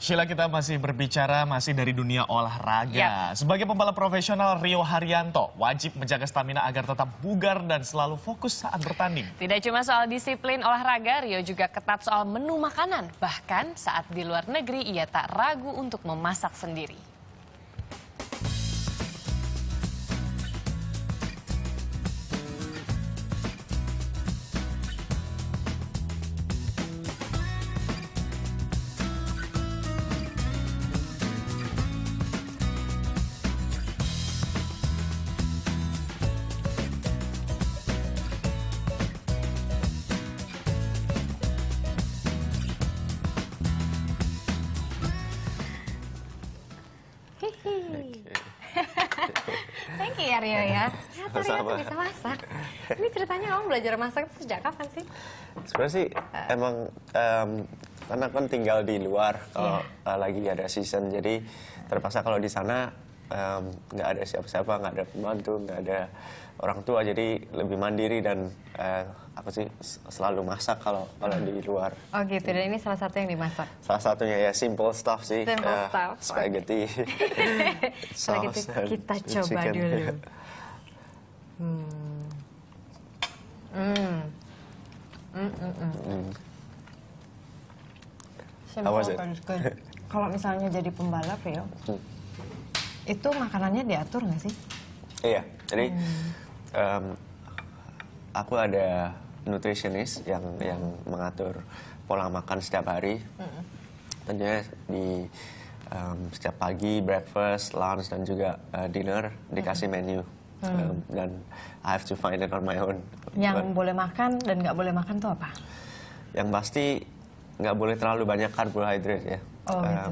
Sheila kita masih berbicara masih dari dunia olahraga. Ya. Sebagai pembalap profesional Rio Haryanto wajib menjaga stamina agar tetap bugar dan selalu fokus saat bertanding. Tidak cuma soal disiplin olahraga, Rio juga ketat soal menu makanan. Bahkan saat di luar negeri ia tak ragu untuk memasak sendiri. Okay. Thank you ya ya. Ternyata Rio tuh bisa masak. Ini ceritanya kamu belajar masak sejak kapan sih? Sebenarnya sih uh. emang um, karena kan tinggal di luar kalau yeah. Iya. lagi ada season jadi terpaksa kalau di sana nggak um, ada siapa-siapa nggak ada pembantu nggak ada orang tua jadi lebih mandiri dan uh, apa sih selalu masak kalau kalau di luar. Oh gitu. Dan ini salah satu yang dimasak. Salah satunya ya simple stuff sih. Simple uh, stuff. Spaghetti. Okay. kalau gitu, kita coba chicken. dulu. Hmm. Hmm. Hmm. Hmm. Hmm. Simple Kalau misalnya jadi pembalap ya, hmm. itu makanannya diatur nggak sih? Iya. Jadi hmm. um, aku ada nutritionist yang yang mengatur pola makan setiap hari. Tentunya di um, setiap pagi breakfast, lunch dan juga uh, dinner dikasih hmm. menu. Hmm. Um, dan I have to find it on my own. Yang But, boleh makan dan nggak boleh makan tuh apa? Yang pasti nggak boleh terlalu banyak karbohidrat ya. Oh, um, gitu.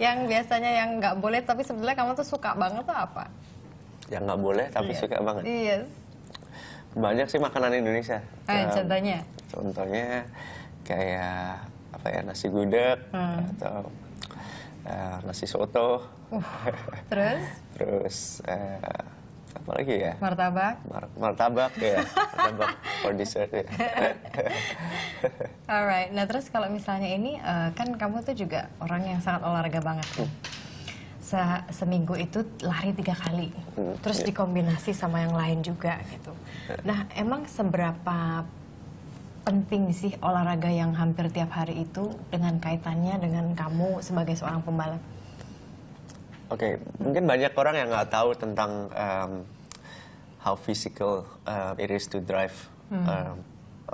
Yang biasanya yang nggak boleh tapi sebenarnya kamu tuh suka banget tuh apa? Yang nggak boleh tapi yeah. suka banget. Yes banyak sih makanan Indonesia. Eh, um, contohnya? Contohnya kayak apa ya nasi gudeg hmm. atau uh, nasi soto. Uh, terus? terus uh, apa lagi ya? Martabak. Mar martabak ya. martabak for dessert ya. Alright. Nah terus kalau misalnya ini uh, kan kamu tuh juga orang yang sangat olahraga banget. Hmm se seminggu itu lari tiga kali, hmm, terus iya. dikombinasi sama yang lain juga gitu. Eh. Nah, emang seberapa penting sih olahraga yang hampir tiap hari itu dengan kaitannya dengan kamu sebagai seorang pembalap? Oke, okay. mungkin banyak orang yang nggak tahu tentang um, how physical uh, it is to drive hmm. um,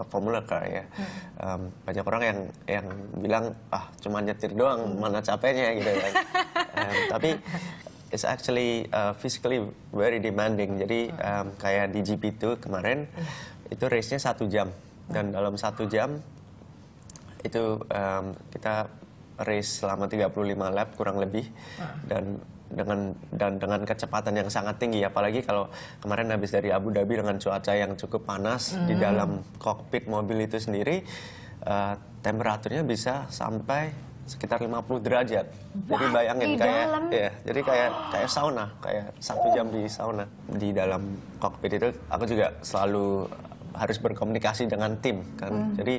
formula car ya. Hmm. Um, banyak orang yang yang bilang ah cuma nyetir doang, hmm. mana capeknya gitu kan. um, tapi it's actually uh, physically very demanding. Jadi um, kayak di GP2 kemarin itu race-nya satu jam dan dalam satu jam itu um, kita race selama 35 lap kurang lebih dan dengan dan dengan kecepatan yang sangat tinggi apalagi kalau kemarin habis dari Abu Dhabi dengan cuaca yang cukup panas mm. di dalam kokpit mobil itu sendiri uh, temperaturnya bisa sampai sekitar 50 derajat. Wah, jadi bayangin kayak dalam. ya, jadi kayak kayak sauna, kayak satu jam di sauna. Di dalam kokpit itu aku juga selalu harus berkomunikasi dengan tim kan. Hmm. Jadi